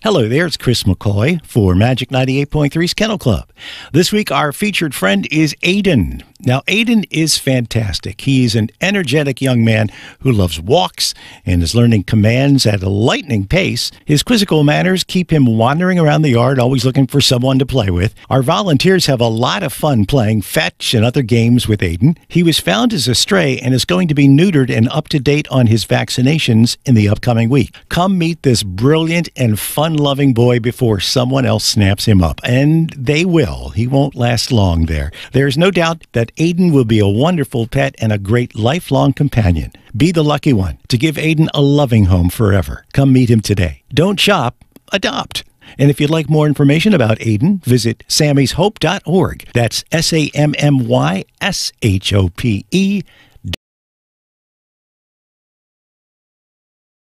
Hello there, it's Chris McCoy for Magic 98.3's Kennel Club. This week, our featured friend is Aiden. Now, Aiden is fantastic. He's an energetic young man who loves walks and is learning commands at a lightning pace. His quizzical manners keep him wandering around the yard, always looking for someone to play with. Our volunteers have a lot of fun playing fetch and other games with Aiden. He was found as a stray and is going to be neutered and up to date on his vaccinations in the upcoming week. Come meet this brilliant and fun loving boy before someone else snaps him up. And they will. He won't last long there. There's no doubt that that Aiden will be a wonderful pet and a great lifelong companion. Be the lucky one to give Aiden a loving home forever. Come meet him today. Don't shop, adopt. And if you'd like more information about Aiden, visit sammyshope.org. That's S A M M Y S H O P E